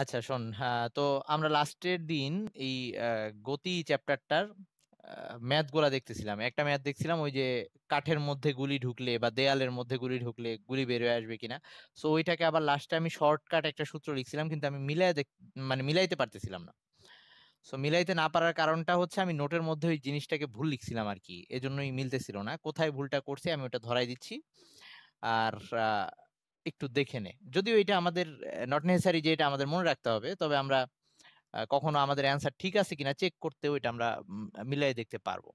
আচ্ছা শোন হ্যাঁ তো আমরা লাস্টের দিন এই গতি চ্যাপ্টারটার ম্যাথ গুলা দেখতেছিলাম একটা ম্যাথ দেখছিলাম ওই যে কাঠের মধ্যে গুলি ঢুকলে বা দেয়ালের মধ্যে গুলি ঢুকলে গুলি বেরোয় আসবে কিনা সো ওইটাকে আবার লাস্টে আমি শর্টকাট একটা সূত্র লিখছিলাম কিন্তু আমি মিলাই মানে মিলাইতে পারতেছিলাম না সো মিলাইতে না পারার কারণটা হচ্ছে আমি নোটের মধ্যে ওই জিনিসটাকে ভুল লিখছিলাম আর কি এজন্যই মিলতেছিল না কোথায় ভুলটা করছি আমি ওটা ধরাই দিচ্ছি আর একটু দেখে নে যদিও এটা আমাদের নট নেসেসারি যে এটা আমাদের মনে রাখতে হবে তবে আমরা কখনো আমাদের অ্যান্সার ঠিক আছে কিনা চেক করতেও এটা আমরা মিলাই দেখতে পারবো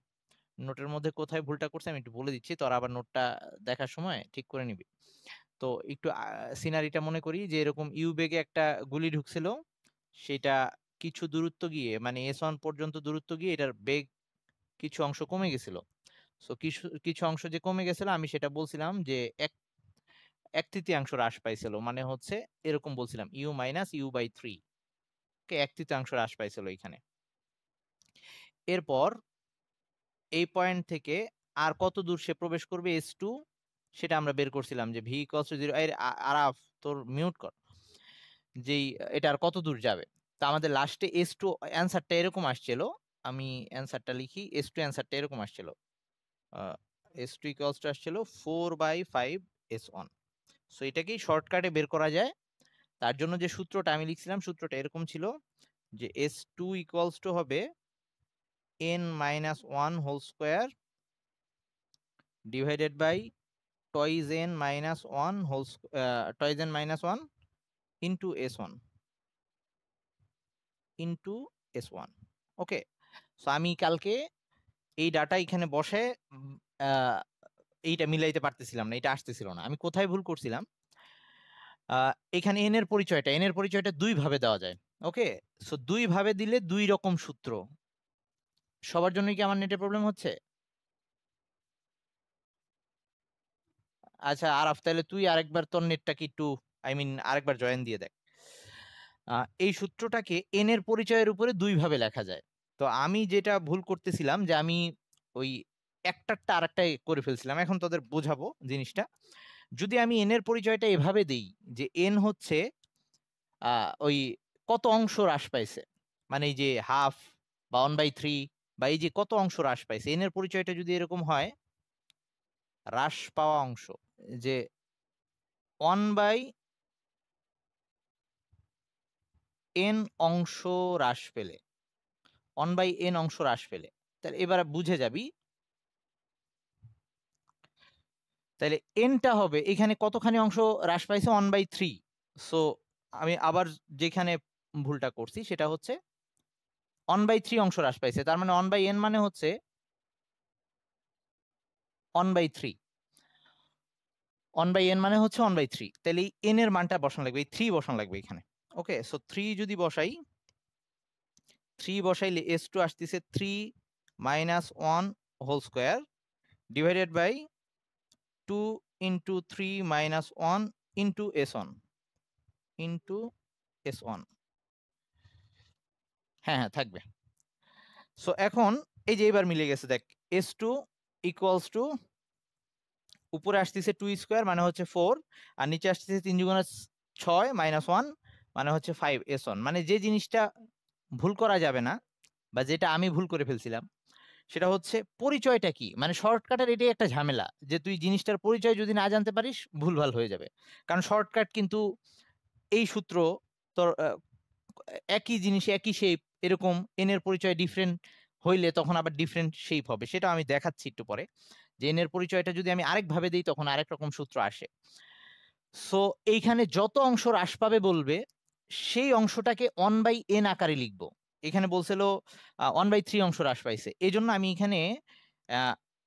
নোটের মধ্যে কোথায় ভুলটা করছে আমি একটু বলে দিচ্ছি তোর আবার নোটটা দেখার সময় ঠিক করে নিবি তো একটু সিনারিটা মনে করি যে এরকম ইউবেগে একটা গুলি ঢুকছিল সেটা কিছু দূরত্ব গিয়ে মানে এস ওয়ান পর্যন্ত দূরত্ব গিয়ে এটার বেগ কিছু অংশ কমে গেছিল সো কিছু কিছু অংশ যে কমে গেছিল আমি সেটা বলছিলাম যে এক এক তৃতীয়াংশ হ্রাস পাইছিল মানে হচ্ছে এরকম বলছিলাম U minus U by three এক তৃতীয়াংশ হ্রাস পাইছিল এখানে এরপর এই পয়েন্ট থেকে আর কত দূর সে প্রবেশ করবে এস টু সেটা আমরা বের করছিলাম যে ভি কস জিরো আরাফ তোর মিউট কর যেই এটা আর কত দূর যাবে তা আমাদের লাস্টে এস টু অ্যান্সারটা এরকম আসছিল আমি অ্যান্সারটা লিখি এস টু অ্যান্সারটা এরকম আসছিল এস টু ইকলস টু আসছিল four by five S one so এটাকেই শর্টকাটে বের করা যায় তার জন্য যে সূত্রটা আমি লিখছিলাম সূত্রটা এরকম ছিল যে এস টু ইকুয়ালস টু হবে N minus one whole square divided by twice N minus one whole twice N minus one into S one into S one okay so আমি কালকে এই ডাটা এখানে বসে এইটা মিলাইতে পারতেছিলাম না এটা আসতেছিল না আমি কোথায় ভুল করছিলাম এখানে এন এর পরিচয়টা এন এর পরিচয়টা দুই ভাবে দেওয়া যায় ওকে সো দুই ভাবে দিলে দুই রকম সূত্র সবার জন্য কি আমার নেটে প্রবলেম হচ্ছে আচ্ছা আর তাহলে তুই আরেকবার তোর নেটটাকে একটু আই মিন আরেকবার জয়েন দিয়ে দেখ এই সূত্রটাকে এন এর পরিচয়ের উপরে দুই ভাবে লেখা যায় তো আমি যেটা ভুল করতেছিলাম যে আমি ওই একটারটা আরেকটা করে ফেলছিলাম এখন তোদের বোঝাবো জিনিসটা যদি আমি এন এর পরিচয়টা এভাবে দিই যে এন হচ্ছে ওই কত অংশ হ্রাস পাইছে মানে এই যে হাফ বা ওয়ান বাই থ্রি বা এই যে কত অংশ হ্রাস পাইছে এন এর পরিচয়টা যদি এরকম হয় হ্রাস পাওয়া অংশ যে ওয়ান বাই এন অংশ হ্রাস পেলে ওয়ান বাই এন অংশ হ্রাস পেলে তাহলে এবার বুঝে যাবি তাহলে এনটা হবে এখানে কতখানি অংশ হ্রাস পাইছে ওয়ান বাই থ্রি সো আমি আবার যেখানে ভুলটা করছি সেটা হচ্ছে ওয়ান বাই থ্রি অংশ হ্রাস পাইছে তার মানে ওয়ান বাই এন মানে হচ্ছে one by three one by N মানে হচ্ছে ওয়ান বাই থ্রি তাহলে এই এন এর মানটা বসানো লাগবে এই থ্রি বসানো লাগবে এখানে ওকে সো থ্রি যদি বসাই থ্রি বসাইলে এস টু আসতেছে three minus one whole square divided by 2 into 3 minus 1 into s1 into s1 হ্যাঁ হ্যাঁ থাকবে সো এখন এই যে এবার মিলে গেছে দেখ s2 ইকুয়ালস টু উপরে আসতেছে 2 স্কয়ার মানে হচ্ছে 4 আর নিচে আসতেছে 3 দুগুণে 6 minus 1 মানে হচ্ছে 5 s1 মানে যে জিনিসটা ভুল করা যাবে না বা যেটা আমি ভুল করে ফেলছিলাম সেটা হচ্ছে পরিচয়টা কি মানে শর্টকাটের এটাই একটা ঝামেলা যে তুই জিনিসটার পরিচয় যদি না জানতে পারিস ভুলভাল হয়ে যাবে কারণ শর্টকাট কিন্তু এই সূত্র তোর একই জিনিস একই শেপ এরকম এনের পরিচয় ডিফারেন্ট হইলে তখন আবার ডিফারেন্ট শেপ হবে সেটা আমি দেখাচ্ছি একটু পরে যে এনের পরিচয়টা যদি আমি আরেকভাবে দিই তখন আরেক রকম সূত্র আসে সো এইখানে যত অংশ হ্রাস পাবে বলবে সেই অংশটাকে অন বাই এন আকারে লিখবো এখানে বলছিল ওয়ান বাই থ্রি অংশ হ্রাস পাইছে এই জন্য আমি এখানে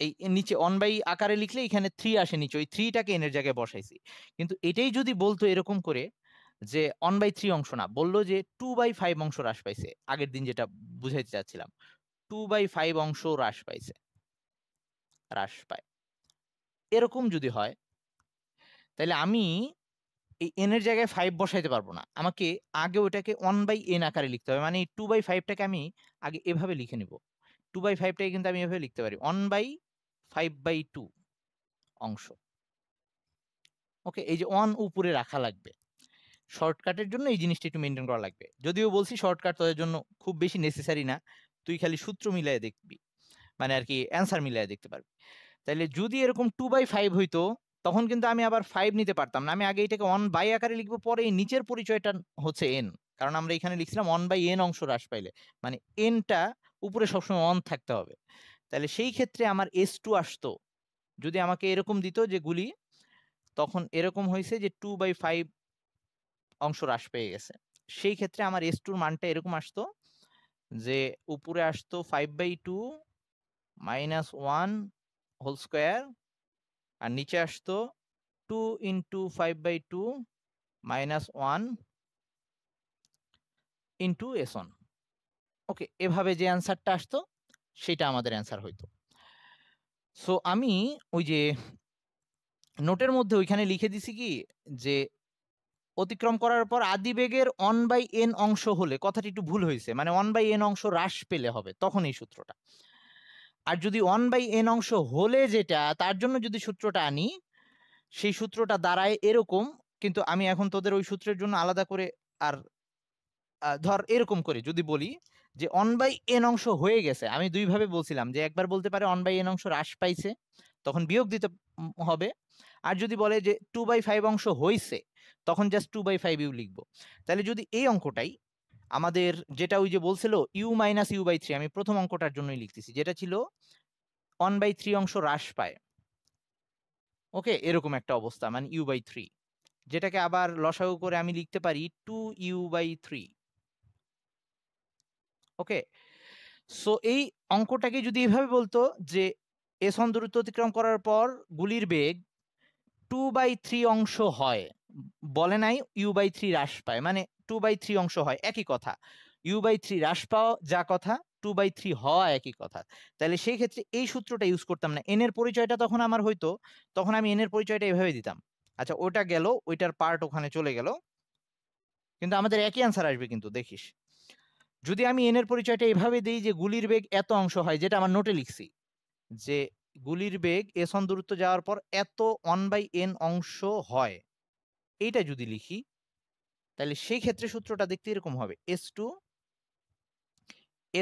এই নিচে ওয়ান বাই আকারে লিখলে এখানে থ্রি আসে নিচে ওই থ্রিটাকে এনের জায়গায় বসাইছি কিন্তু এটাই যদি বলতো এরকম করে যে ওয়ান বাই থ্রি অংশ না বললো যে টু বাই ফাইভ অংশ হ্রাস পাইছে আগের দিন যেটা বুঝাইতে চাচ্ছিলাম টু বাই ফাইভ অংশ হ্রাস পাইছে হ্রাস পায় এরকম যদি হয় তাহলে আমি এই এনের জায়গায় ফাইভ বসাইতে পারবো না আমাকে আগে ওটাকে ওয়ান বাই এন আকারে লিখতে হবে মানে টু বাই ফাইভটাকে আমি আগে এভাবে লিখে নেব টু বাই ফাইভটাকে কিন্তু আমি এভাবে লিখতে পারি one by five by two অংশ ওকে এই যে ওয়ান উপরে রাখা লাগবে শর্টকাটের জন্য এই জিনিসটা একটু মেনটেন করা লাগবে যদিও বলছি শর্টকাট তাদের জন্য খুব বেশি নেসেসারি না তুই খালি সূত্র মিলায় দেখবি মানে আর কি অ্যান্সার মিলায় দেখতে পারবি তাহলে যদি এরকম টু বাই ফাইভ হইতো তখন কিন্তু আমি আবার ফাইভ নিতে পারতাম না আমি আগে এটাকে ওয়ান বাই আকারে লিখবো পরে এই নিচের পরিচয়টা হচ্ছে এন কারণ আমরা এখানে লিখছিলাম ওয়ান বাই এন অংশ হ্রাস পাইলে মানে এনটা উপরে সবসময় অন থাকতে হবে তাহলে সেই ক্ষেত্রে আমার এস টু আসতো যদি আমাকে এরকম দিত যে গুলি তখন এরকম হয়েছে যে টু বাই ফাইভ অংশ হ্রাস পেয়ে গেছে সেই ক্ষেত্রে আমার এস টুর মানটা এরকম আসতো যে উপরে আসতো five by two minus one whole square আর নিচে আসতো two into five by two minus one into S one okay এভাবে যে অ্যান্সারটা আসতো সেটা আমাদের অ্যান্সার হইতো সো আমি ওই যে নোটের মধ্যে ওইখানে লিখে দিছি কি যে অতিক্রম করার পর আদি বেগের ওয়ান বাই এন অংশ হলে কথাটি একটু ভুল হয়েছে মানে ওয়ান বাই এন অংশ হ্রাস পেলে হবে তখন এই সূত্রটা আর যদি ওয়ান বাই এন অংশ হলে যেটা তার জন্য যদি সূত্রটা আনি সেই সূত্রটা দাঁড়ায় এরকম কিন্তু আমি এখন তোদের ওই সূত্রের জন্য আলাদা করে আর ধর এরকম করে যদি বলি যে অন বাই এন অংশ হয়ে গেছে আমি দুইভাবে বলছিলাম যে একবার বলতে পারে অন বাই এন অংশ হ্রাস পাইছে তখন বিয়োগ দিতে হবে আর যদি বলে যে টু বাই ফাইভ অংশ হয়েছে তখন just two by five U লিখবো তাহলে যদি এই অঙ্কটাই আমাদের যেটা ওই যে বলছিল U minus U by three আমি প্রথম অঙ্কটার জন্যই লিখতেছি যেটা ছিল ওয়ান বাই থ্রি অংশ হ্রাস পায় ওকে এরকম একটা অবস্থা মানে ইউ বাই থ্রি যেটাকে আবার লসাগু করে আমি লিখতে পারি two U by three okay so এই অঙ্কটাকে যদি এভাবে বলতো যে এ দূরত্ব অতিক্রম করার পর গুলির বেগ টু বাই থ্রি অংশ হয় বলে নাই ইউ বাই থ্রি হ্রাস পায় মানে টু বাই থ্রি অংশ হয় একই কথা ইউ বাই থ্রি হ্রাস পাওয়া যা কথা টু বাই থ্রি হওয়া একই কথা তাহলে সেই ক্ষেত্রে এই সূত্রটা ইউজ করতাম না এনের পরিচয়টা তখন আমার হইতো তখন আমি এনের পরিচয়টা এভাবে দিতাম আচ্ছা ওটা গেল ওইটার পার্ট ওখানে চলে গেল কিন্তু আমাদের একই আনসার আসবে কিন্তু দেখিস যদি আমি এনের পরিচয়টা এভাবে দিই যে গুলির বেগ এত অংশ হয় যেটা আমার নোটে লিখছি যে গুলির বেগ এসন দূরত্ব যাওয়ার পর এত ওয়ান বাই এন অংশ হয় এইটা যদি লিখি তাহলে সেই ক্ষেত্রে সূত্রটা দেখতে এরকম হবে এস টু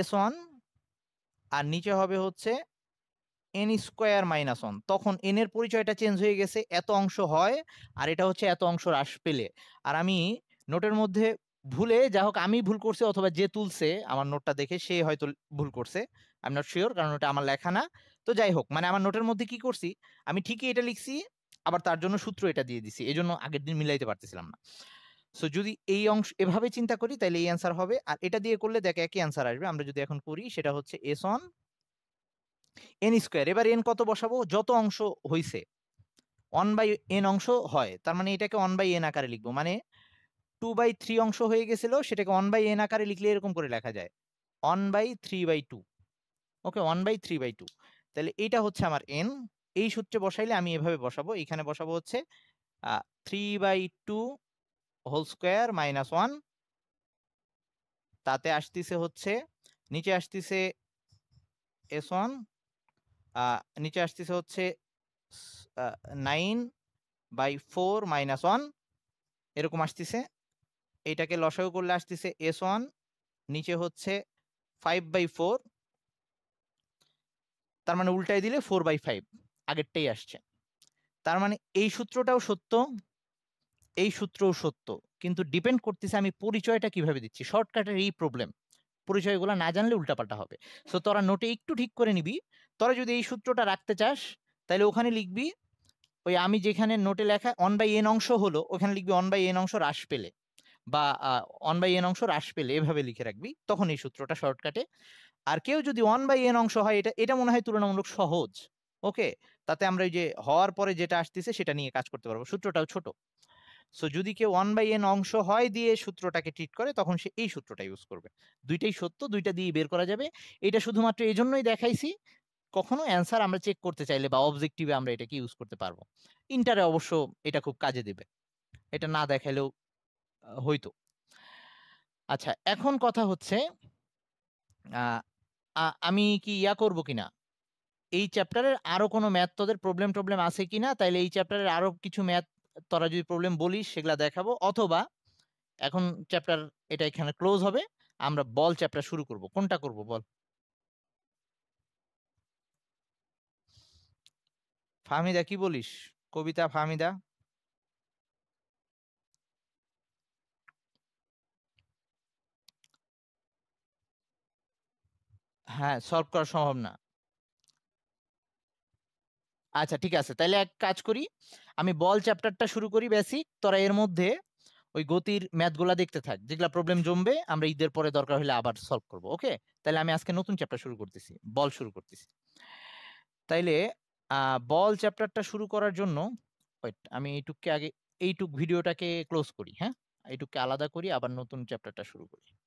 এস ওয়ান আর নিচে হবে হচ্ছে এন স্কোয়ার মাইনাস ওয়ান তখন এন এর পরিচয়টা চেঞ্জ হয়ে গেছে এত অংশ হয় আর এটা হচ্ছে এত অংশ হ্রাস পেলে আর আমি নোটের মধ্যে ভুলে যা হোক আমি ভুল করছি অথবা যে তুলছে আমার নোটটা দেখে সে হয়তো ভুল করছে এম নট শিওর কারণ ওটা আমার লেখা না তো যাই হোক মানে আমার নোটের মধ্যে কি করছি আমি ঠিকই এটা লিখছি আবার তার জন্য সূত্র এটা দিয়ে দিছি এই জন্য আগের দিন মিলাইতে পারতেছিলাম না সো যদি এই অংশ এভাবে চিন্তা করি তাহলে এই অ্যান্সার হবে আর এটা দিয়ে করলে দেখ একই অ্যান্সার আসবে আমরা যদি এখন করি সেটা হচ্ছে এস অন এন স্কোয়ার এবার এন কত বসাবো যত অংশ হইছে অন বাই এন অংশ হয় তার মানে এটাকে অন বাই এন আকারে লিখবো মানে টু বাই থ্রি অংশ হয়ে গেছিল সেটাকে অন বাই এন আকারে লিখলে এরকম করে লেখা যায় on by three by two okay one by three by two তাহলে এটা হচ্ছে আমার এন এই সূত্রে বসাইলে আমি এভাবে বসাবো এখানে বসাবো হচ্ছে three by two whole square minus one তাতে আসতেছে হচ্ছে নিচে আসতেছে এস ওয়ান নিচে আসতেছে হচ্ছে nine by four minus one এরকম আসতেছে এটাকে লসাগু করলে আসতেছে এস ওয়ান নিচে হচ্ছে ফাইভ বাই ফোর তার মানে উল্টাই দিলে ফোর বাই ফাইভ আগেরটাই আসছে তার মানে এই সূত্রটাও সত্য এই সূত্রও সত্য কিন্তু ডিপেন্ড করতেছে আমি পরিচয়টা কিভাবে দিচ্ছি শর্টকাটের এই প্রবলেম পরিচয়গুলো না জানলে উল্টাপাল্টা হবে সো তোরা নোটে একটু ঠিক করে নিবি তোরা যদি এই সূত্রটা রাখতে চাস তাহলে ওখানে লিখবি ওই আমি যেখানে নোটে লেখা অন বাই এন অংশ হলো ওখানে লিখবি অন বাই এন অংশ হ্রাস পেলে বা অন বাই এন অংশ হ্রাস পেলে এভাবে লিখে রাখবি তখন এই সূত্রটা শর্টকাটে আর কেউ যদি ওয়ান বাই এন অংশ হয় এটা এটা মনে হয় তুলনামূলক সহজ ওকে তাতে আমরা ওই যে হওয়ার পরে যেটা আসতেছে সেটা নিয়ে কাজ করতে পারবো সূত্রটাও ছোট সো যদি কেউ ওয়ান বাই এন অংশ হয় দিয়ে সূত্রটাকে ট্রিট করে তখন সে এই সূত্রটা ইউজ করবে দুইটাই সত্য দুইটা দিয়ে বের করা যাবে এটা শুধুমাত্র এই জন্যই দেখাইছি কখনো অ্যান্সার আমরা চেক করতে চাইলে বা অবজেক্টিভে আমরা এটাকে ইউজ করতে পারবো ইন্টারে অবশ্য এটা খুব কাজে দেবে এটা না দেখালেও হইতো আচ্ছা এখন কথা হচ্ছে আমি কি ইয়া করব কিনা এই চ্যাপ্টারের আরও কোনো ম্যাথ তোদের প্রবলেম টবলেম আছে কি না তাইলে এই চ্যাপ্টারের আরও কিছু ম্যাথ তোরা যদি প্রবলেম বলিস সেগুলা দেখাবো অথবা এখন চ্যাপ্টার এটা এখানে ক্লোজ হবে আমরা বল চ্যাপ্টার শুরু করব কোনটা করব বল ফাহমিদা কি বলিস কবিতা ফাহমিদা হ্যাঁ সলভ করা সম্ভব না আচ্ছা ঠিক আছে তাহলে এক কাজ করি আমি বল চ্যাপ্টারটা শুরু করি বেসিক তোরা এর মধ্যে ওই গতির ম্যাথগুলা দেখতে থাক যেগুলা প্রবলেম জমবে আমরা ঈদের পরে দরকার হলে আবার সলভ করব ওকে তাহলে আমি আজকে নতুন চ্যাপ্টার শুরু করতেছি বল শুরু করতেছি তাইলে বল চ্যাপ্টারটা শুরু করার জন্য ওয়েট আমি এইটুককে আগে এইটুক ভিডিওটাকে ক্লোজ করি হ্যাঁ এইটুককে আলাদা করি আবার নতুন চ্যাপ্টারটা শুরু করি